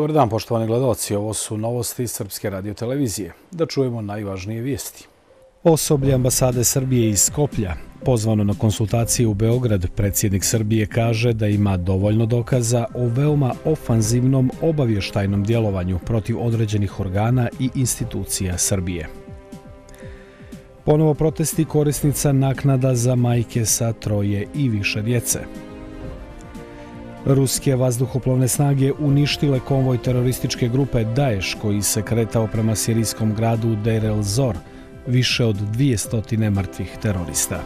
Dobar dan, poštovani gledalci. Ovo su novosti Srpske radiotelevizije. Da čujemo najvažnije vijesti. Osoblje ambasade Srbije iz Skoplja, pozvano na konsultacije u Beograd, predsjednik Srbije kaže da ima dovoljno dokaza o veoma ofanzivnom obavještajnom djelovanju protiv određenih organa i institucija Srbije. Ponovo protesti korisnica naknada za majke sa troje i više djece. Ruske vazduhoplovne snage uništile konvoj terorističke grupe Daesh koji se kretao prema sirijskom gradu Deir el-Zor, više od 200 mrtvih terorista.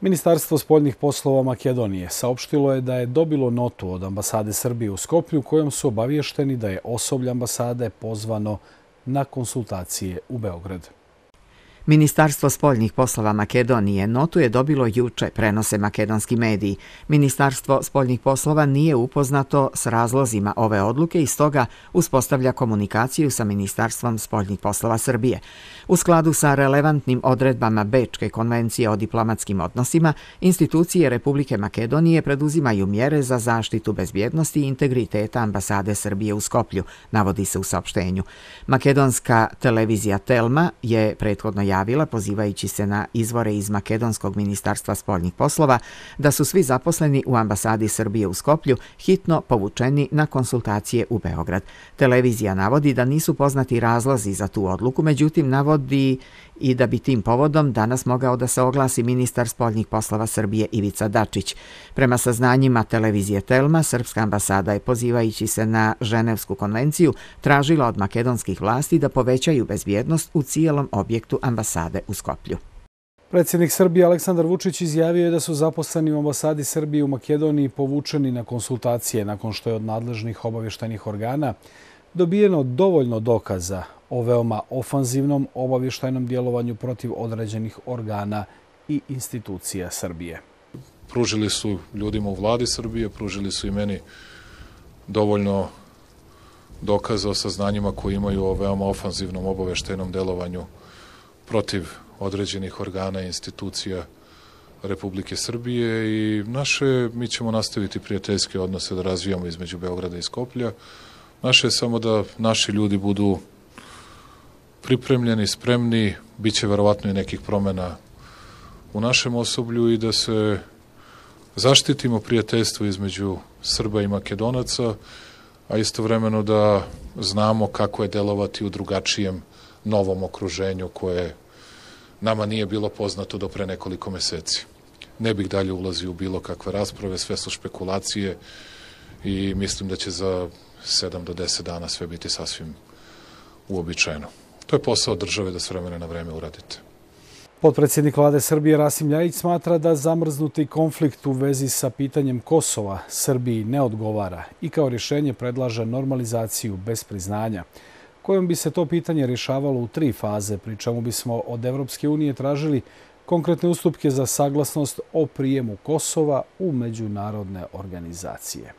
Ministarstvo spoljnih poslova Makedonije saopštilo je da je dobilo notu od ambasade Srbije u Skopnju kojom su obaviješteni da je osoblj ambasade pozvano na konsultacije u Beogradu. Ministarstvo spoljnih poslova Makedonije notu je dobilo juče, prenose makedonski mediji. Ministarstvo spoljnih poslova nije upoznato s razlozima ove odluke i stoga uspostavlja komunikaciju sa Ministarstvom spoljnih poslova Srbije. U skladu sa relevantnim odredbama Bečke konvencije o diplomatskim odnosima, institucije Republike Makedonije preduzimaju mjere za zaštitu bezbjednosti i integriteta ambasade Srbije u Skoplju, navodi se u saopštenju. Makedonska televizija Telma je prethodno izjavila, pozivajući se na izvore iz Makedonskog ministarstva spoljnih poslova, da su svi zaposleni u ambasadi Srbije u Skoplju hitno povučeni na konsultacije u Beograd. Televizija navodi da nisu poznati razlazi za tu odluku, međutim navodi i da bi tim povodom danas mogao da se oglasi ministar spoljnih poslova Srbije Ivica Dačić. Prema saznanjima televizije Telma, Srpska ambasada je pozivajući se na Ženevsku konvenciju tražila od makedonskih vlasti da povećaju bezbjednost u cijelom objektu ambasade u Skoplju. Predsjednik Srbije Aleksandar Vučić izjavio je da su zaposleni u ambasadi Srbije u Makedoniji povučeni na konsultacije nakon što je od nadležnih obavještajnih organa dobijeno dovoljno dokaza o veoma ofanzivnom obavještajnom djelovanju protiv određenih organa i institucija Srbije. Pružili su ljudima u vladi Srbije, pružili su i meni dovoljno dokaze o saznanjima koji imaju o veoma ofanzivnom obaveštenom djelovanju protiv određenih organa i institucija Republike Srbije i naše, mi ćemo nastaviti prijateljske odnose da razvijamo između Beograda i Skoplja. Naše je samo da naši ljudi budu pripremljeni, spremni, bit će verovatno i nekih promjena u našem osoblju i da se zaštitimo prijateljstvo između Srba i Makedonaca, a istovremeno da znamo kako je delovati u drugačijem novom okruženju koje nama nije bilo poznato do pre nekoliko meseci. Ne bih dalje ulazio u bilo kakve rasprave, sve su špekulacije i mislim da će za 7 do 10 dana sve biti sasvim uobičajeno to je posao države da s vremena na vreme uradite. Podpredsjednik vlade Srbije Rasim Ljajić smatra da zamrznuti konflikt u vezi sa pitanjem Kosova Srbiji ne odgovara i kao rješenje predlaže normalizaciju bez priznanja, kojom bi se to pitanje rješavalo u tri faze, pri čemu bismo od Evropske unije tražili konkretne ustupke za saglasnost o prijemu Kosova u međunarodne organizacije.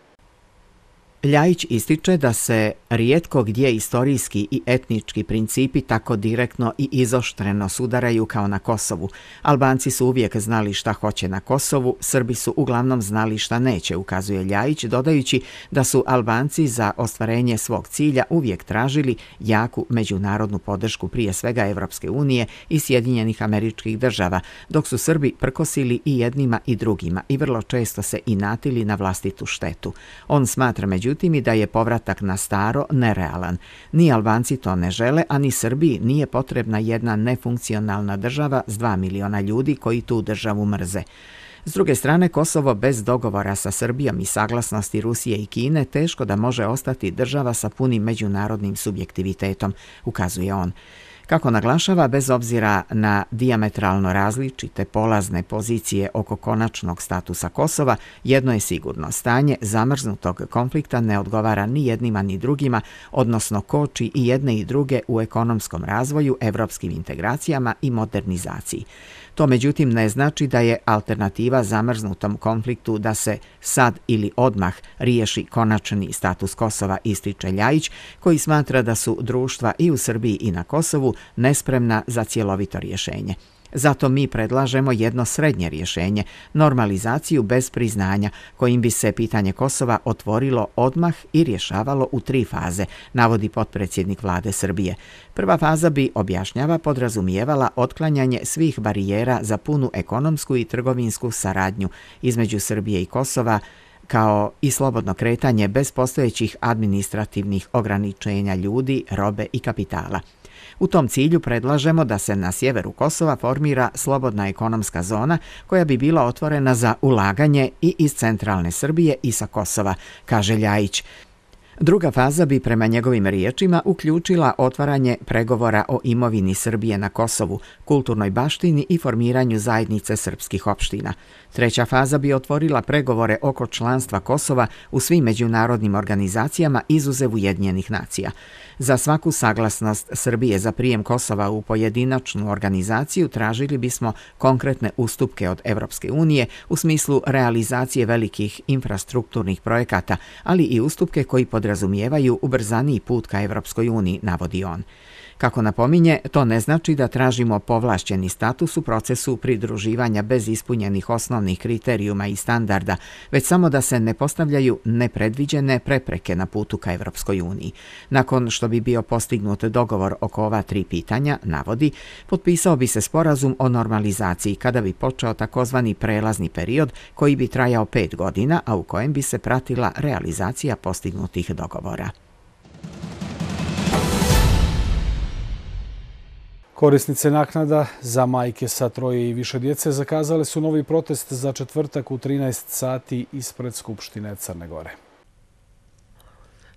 Ljajić ističe da se rijetko gdje istorijski i etnički principi tako direktno i izoštreno sudaraju kao na Kosovu. Albanci su uvijek znali šta hoće na Kosovu, Srbi su uglavnom znali šta neće, ukazuje Ljajić, dodajući da su Albanci za ostvarenje svog cilja uvijek tražili jaku međunarodnu podršku prije svega Evropske unije i Sjedinjenih američkih država, dok su Srbi prkosili i jednima i drugima i vrlo često se inatili na vlastitu štetu. On smatra među međutim i da je povratak na staro nerealan. Ni Albanci to ne žele, a ni Srbiji nije potrebna jedna nefunkcionalna država s dva miliona ljudi koji tu državu mrze. S druge strane, Kosovo bez dogovora sa Srbijom i saglasnosti Rusije i Kine teško da može ostati država sa punim međunarodnim subjektivitetom, ukazuje on. Kako naglašava, bez obzira na diametralno različite polazne pozicije oko konačnog statusa Kosova, jedno je sigurno stanje zamrznutog konflikta ne odgovara ni jednima ni drugima, odnosno koči i jedne i druge u ekonomskom razvoju, evropskim integracijama i modernizaciji. To međutim ne znači da je alternativa zamrznutom konfliktu da se sad ili odmah riješi konačni status Kosova ističe Ljajić, koji smatra da su društva i u Srbiji i na Kosovu nespremna za cjelovito rješenje. Zato mi predlažemo jedno srednje rješenje, normalizaciju bez priznanja, kojim bi se pitanje Kosova otvorilo odmah i rješavalo u tri faze, navodi potpredsjednik vlade Srbije. Prva faza bi objašnjava podrazumijevala otklanjanje svih barijera za punu ekonomsku i trgovinsku saradnju između Srbije i Kosova, kao i slobodno kretanje bez postojećih administrativnih ograničenja ljudi, robe i kapitala. U tom cilju predlažemo da se na sjeveru Kosova formira slobodna ekonomska zona koja bi bila otvorena za ulaganje i iz centralne Srbije i sa Kosova, kaže Ljajić. Druga faza bi prema njegovim riječima uključila otvaranje pregovora o imovini Srbije na Kosovu, kulturnoj baštini i formiranju zajednice srpskih opština. Treća faza bi otvorila pregovore oko članstva Kosova u svim međunarodnim organizacijama izuzev Ujedinjenih nacija. Za svaku saglasnost Srbije za prijem Kosova u pojedinačnu organizaciju tražili bismo konkretne ustupke od Evropske unije u smislu realizacije velikih infrastrukturnih projekata, ali i ustupke koji pod podrazumijevaju ubrzaniji put ka Evropskoj uniji, navodi on. Kako napominje, to ne znači da tražimo povlašćeni status u procesu pridruživanja bez ispunjenih osnovnih kriterijuma i standarda, već samo da se ne postavljaju nepredviđene prepreke na putu ka Evropskoj uniji. Nakon što bi bio postignut dogovor oko ova tri pitanja, navodi, potpisao bi se sporazum o normalizaciji kada bi počeo takozvani prelazni period koji bi trajao pet godina, a u kojem bi se pratila realizacija postignutih dogovora. Korisnice naknada za majke sa troje i više djece zakazale su novi protest za četvrtak u 13 sati ispred Skupštine Crne Gore.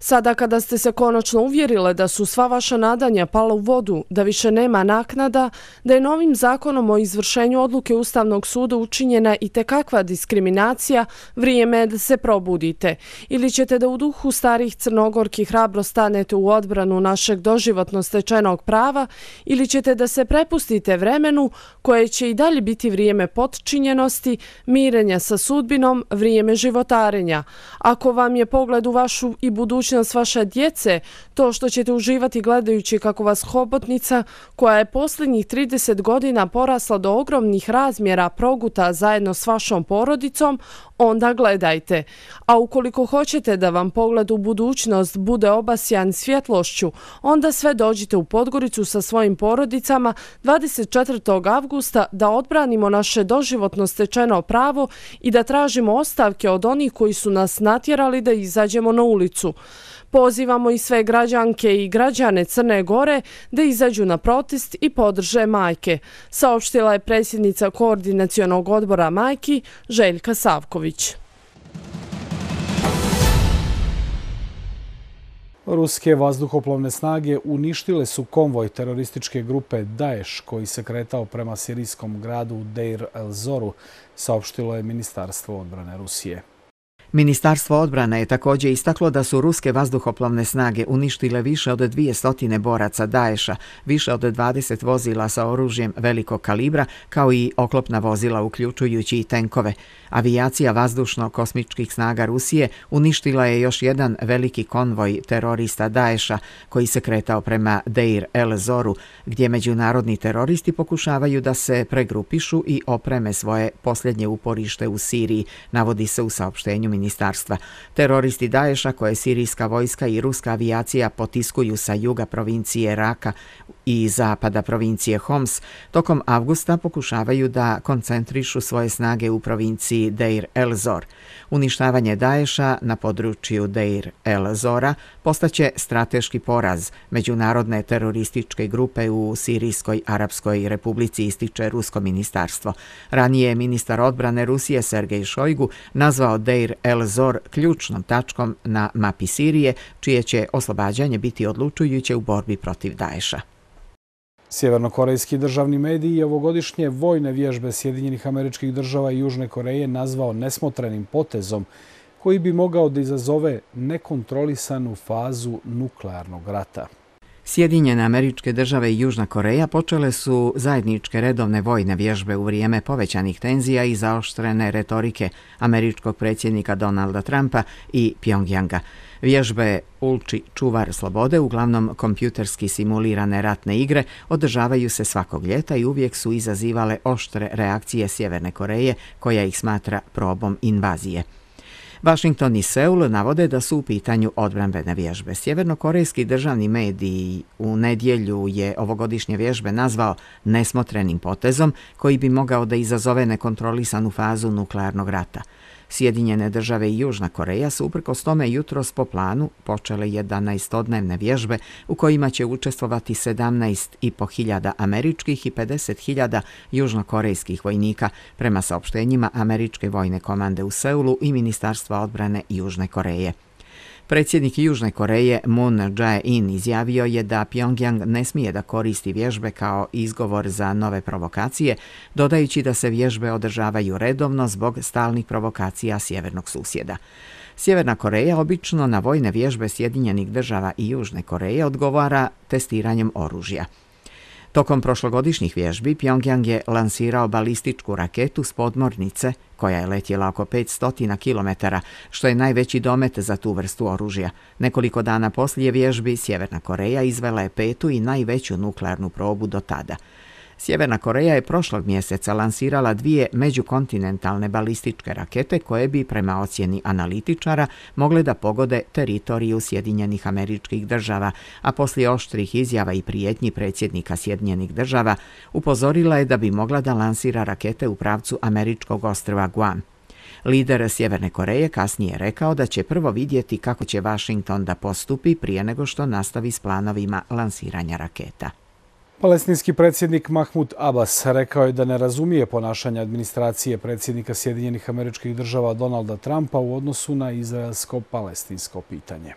Sada kada ste se konačno uvjerile da su sva vaša nadanja pala u vodu, da više nema naknada, da je novim zakonom o izvršenju odluke Ustavnog suda učinjena i tekakva diskriminacija, vrijeme je da se probudite. Ili ćete da u duhu starih crnogorki hrabro stanete u odbranu našeg doživotno stečenog prava, ili ćete da se prepustite vremenu koje će i dalje biti vrijeme potčinjenosti, mirenja sa sudbinom, vrijeme životarenja. Ako vam je pogled u vašu i budućnost budućnost vaše djece, to što ćete uživati gledajući kako vas hobotnica, koja je posljednjih 30 godina porasla do ogromnih razmjera proguta zajedno s vašom porodicom, onda gledajte. A ukoliko hoćete da vam pogled u budućnost bude obasjan svjetlošću, onda sve dođite u Podgoricu sa svojim porodicama 24. avgusta da odbranimo naše doživotno stečeno pravo i da tražimo ostavke od onih koji su nas natjerali da izađemo na ulicu pozivamo i sve građanke i građane Crne Gore da izađu na protest i podrže majke, saopštila je predsjednica koordinacijonog odbora majki Željka Savković. Ruske vazduhoplovne snage uništile su konvoj terorističke grupe Daesh koji se kretao prema sirijskom gradu Deir el-Zoru, saopštilo je Ministarstvo odbrane Rusije. Ministarstvo odbrane je također istaklo da su ruske vazduhoplovne snage uništile više od 200 boraca Daesha, više od 20 vozila sa oružjem velikog kalibra, kao i oklopna vozila uključujući i tenkove. Avijacija vazdušno-kosmičkih snaga Rusije uništila je još jedan veliki konvoj terorista Daesha, koji se kretao prema Deir El Zoru, gdje međunarodni teroristi pokušavaju da se pregrupišu i opreme svoje posljednje uporište u Siriji, navodi se u saopštenju ministarstva ministarstva. Teroristi Daješa koje sirijska vojska i ruska avijacija potiskuju sa juga provincije Raka i zapada provincije Homs tokom avgusta pokušavaju da koncentrišu svoje snage u provinciji Deir el-Zor. Uništavanje Daješa na području Deir el-Zora postaće strateški poraz međunarodne terorističke grupe u Sirijskoj Arabskoj Republici ističe Rusko ministarstvo. Ranije je ministar odbrane Rusije Sergej Šojgu nazvao Deir el-Zor ključnom tačkom na mapi Sirije, čije će oslobađanje biti odlučujuće u borbi protiv Daješa. Sjevernokorejski državni mediji je ovogodišnje vojne vježbe Sjedinjenih američkih država i Južne Koreje nazvao nesmotrenim potezom koji bi mogao da izazove nekontrolisanu fazu nuklearnog rata. Sjedinjene američke države i Južna Koreja počele su zajedničke redovne vojne vježbe u vrijeme povećanih tenzija i zaoštrene retorike američkog predsjednika Donalda Trumpa i Pyongyanga. Vježbe Ulči čuvar slobode, uglavnom kompjuterski simulirane ratne igre, održavaju se svakog ljeta i uvijek su izazivale oštre reakcije Sjeverne Koreje, koja ih smatra probom invazije. Washington i Seul navode da su u pitanju odbranbene vježbe. Sjevernokorejski državni mediji u nedjelju je ovogodišnje vježbe nazvao nesmotrenim potezom koji bi mogao da izazove nekontrolisanu fazu nuklearnog rata. Sjedinjene države i Južna Koreja su uprkos tome jutros po planu počele 11-odnevne vježbe u kojima će učestvovati 17.500 američkih i 50.000 južnokorejskih vojnika prema saopštenjima Američke vojne komande u Seulu i Ministarstva odbrane Južne Koreje. Predsjednik Južne Koreje Moon Jae-in izjavio je da Pyongyang ne smije da koristi vježbe kao izgovor za nove provokacije, dodajući da se vježbe održavaju redovno zbog stalnih provokacija sjevernog susjeda. Sjeverna Koreja obično na vojne vježbe Sjedinjenih država i Južne Koreje odgovara testiranjem oružja. Tokom prošlogodišnjih vježbi Pjongjang je lansirao balističku raketu s podmornice koja je letjela oko 500 km, što je najveći domet za tu vrstu oružja. Nekoliko dana poslije vježbi Sjeverna Koreja izvela je petu i najveću nuklearnu probu do tada. Sjeverna Koreja je prošlog mjeseca lansirala dvije međukontinentalne balističke rakete koje bi, prema ocjeni analitičara, mogle da pogode teritoriju Sjedinjenih američkih država, a poslije oštrih izjava i prijetnji predsjednika Sjedinjenih država upozorila je da bi mogla da lansira rakete u pravcu američkog ostrva Guam. Lider Sjeverne Koreje kasnije je rekao da će prvo vidjeti kako će Washington da postupi prije nego što nastavi s planovima lansiranja raketa. Palestinski predsjednik Mahmud Abbas rekao je da ne razumije ponašanje administracije predsjednika Sjedinjenih američkih država Donalda Trumpa u odnosu na izraelsko-palestinsko pitanje.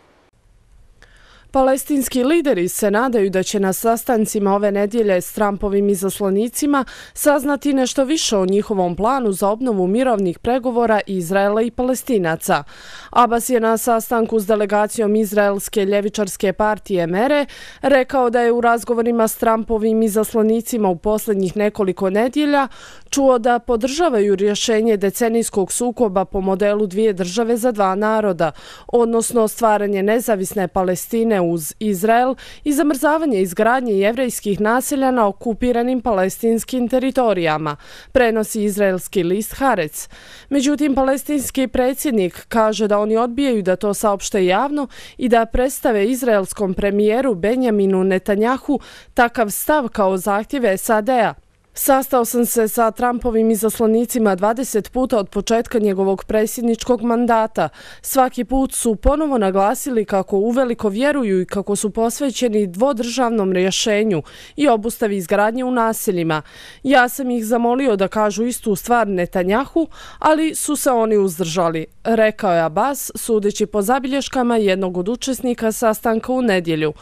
Palestinski lideri se nadaju da će na sastancima ove nedjelje s Trumpovim izaslanicima saznati nešto više o njihovom planu za obnovu mirovnih pregovora Izraela i Palestinaca. Abbas je na sastanku s delegacijom Izraelske ljevičarske partije Mere rekao da je u razgovorima s Trumpovim izaslanicima u posljednjih nekoliko nedjelja čuo da podržavaju rješenje decenijskog sukoba po modelu dvije države za dva naroda, odnosno stvaranje nezavisne Palestine uz Izrael i zamrzavanje izgradnje jevrejskih naselja na okupiranim palestinskim teritorijama, prenosi izraelski list Harec. Međutim, palestinski predsjednik kaže da oni odbijaju da to saopšte javno i da predstave izraelskom premijeru Benjaminu Netanjahu takav stav kao zahtjeve SAD-a, Sastao sam se sa Trumpovim izaslanicima 20 puta od početka njegovog presjedničkog mandata. Svaki put su ponovo naglasili kako uveliko vjeruju i kako su posvećeni dvodržavnom rješenju i obustavi izgradnje u naseljima. Ja sam ih zamolio da kažu istu stvar Netanjahu, ali su se oni uzdržali, rekao je Abbas, sudeći po zabilješkama jednog od učesnika sastanka u nedjelju.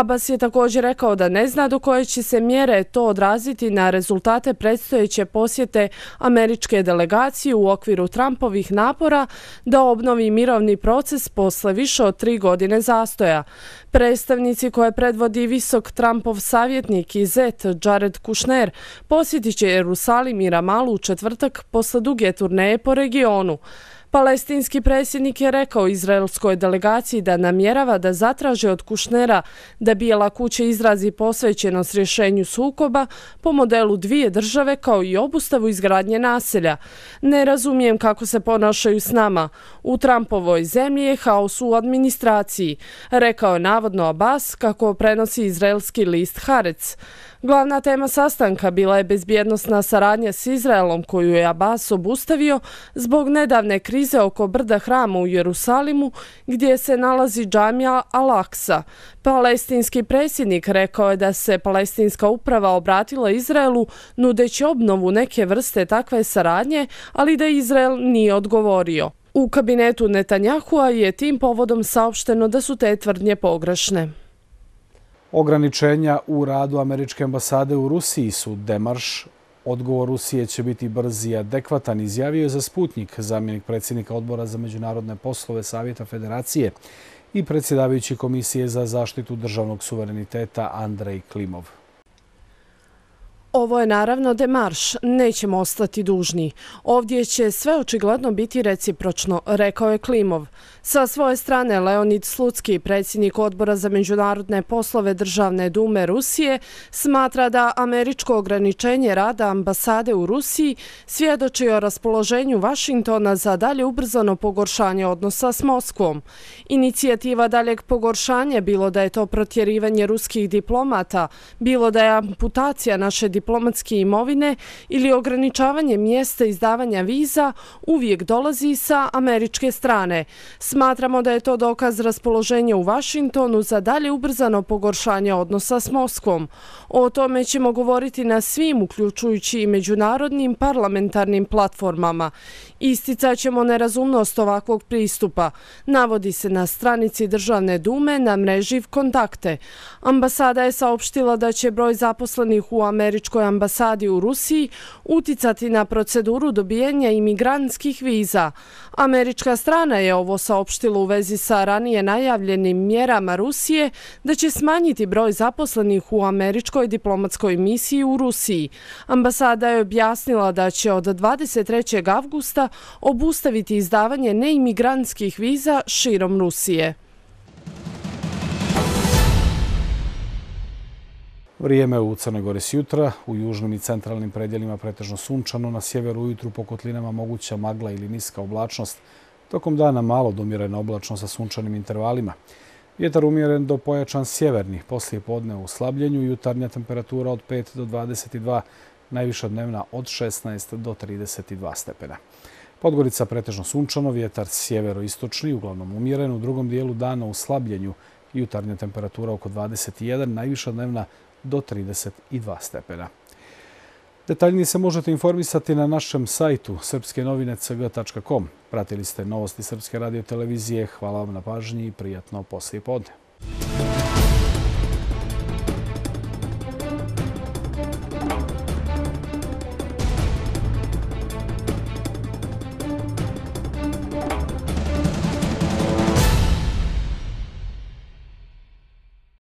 Abbas je također rekao da ne zna do koje će se mjere to odraziti na rezultate predstojeće posjete američke delegacije u okviru Trumpovih napora da obnovi mirovni proces posle više od tri godine zastoja. Predstavnici koje predvodi visok Trumpov savjetnik i zet Jared Kushner posjetit će Jerusalim i Ramalu u četvrtak posle duge turneje po regionu. Palestinski predsjednik je rekao izraelskoj delegaciji da namjerava da zatraže od Kušnera da Bijela kuća izrazi posvećenost rješenju sukoba po modelu dvije države kao i obustavu izgradnje naselja. Ne razumijem kako se ponašaju s nama. U Trumpovoj zemlji je haos u administraciji, rekao je navodno Abbas kako prenosi izraelski list Harec. Glavna tema sastanka bila je bezbjednostna saradnja s Izraelom koju je Abbas obustavio zbog nedavne krize krize oko brda hrama u Jerusalimu gdje se nalazi džamija Al-Aqsa. Palestinski predsjednik rekao je da se palestinska uprava obratila Izraelu nudeći obnovu neke vrste takve saradnje, ali da Izrael nije odgovorio. U kabinetu Netanjahua je tim povodom saopšteno da su te tvrdnje pogrešne. Ograničenja u radu Američke ambasade u Rusiji su demarš Odgovor Rusije će biti brz i adekvatan, izjavio je za Sputnik, zamjenik predsjednika odbora za međunarodne poslove Savjeta Federacije i predsjedavajući Komisije za zaštitu državnog suvereniteta Andrej Klimov. Ovo je naravno demarš, nećemo ostati dužni. Ovdje će sve očigledno biti recipročno, rekao je Klimov. Sa svoje strane, Leonid Slutski, predsjednik odbora za međunarodne poslove državne dume Rusije, smatra da američko ograničenje rada ambasade u Rusiji svjedoči o raspoloženju Vašintona za dalje ubrzano pogoršanje odnosa s Moskvom. Inicijativa daljeg pogoršanja, bilo da je to protjerivanje ruskih diplomata, bilo da je amputacija naše diplomata, diplomatske imovine ili ograničavanje mjesta izdavanja viza uvijek dolazi sa američke strane. Smatramo da je to dokaz raspoloženja u Vašingtonu za dalje ubrzano pogoršanje odnosa s Moskvom. O tome ćemo govoriti na svim, uključujući i međunarodnim parlamentarnim platformama. Isticaćemo nerazumnost ovakvog pristupa. Navodi se na stranici Državne dume na mreživ kontakte. Ambasada je saopštila da će broj zaposlenih u američkom američkoj ambasadi u Rusiji uticati na proceduru dobijenja imigrantskih viza. Američka strana je ovo saopštila u vezi sa ranije najavljenim mjerama Rusije da će smanjiti broj zaposlenih u američkoj diplomatskoj misiji u Rusiji. Ambasada je objasnila da će od 23. avgusta obustaviti izdavanje neimigrantskih viza širom Rusije. Vrijeme u Crnoj Gori s jutra, u južnim i centralnim predjelima pretežno sunčano, na sjeveru ujutru po kotlinama moguća magla ili niska oblačnost, tokom dana malo domirena oblačnost sa sunčanim intervalima. Vjetar umjeren do pojačan sjeverni, poslije podne u slabljenju, jutarnja temperatura od 5 do 22, najviša dnevna od 16 do 32 stepena. Podgorica pretežno sunčano, vjetar sjeveroistočni, uglavnom umjeren, u drugom dijelu dana u slabljenju, jutarnja temperatura oko 21, najviša dnevna do 32 stepena. Detaljnije se možete informisati na našem sajtu srpskenovine.cg.com. Pratili ste novosti Srpske radio televizije. Hvala vam na pažnji i prijatno poslije podne. Muzika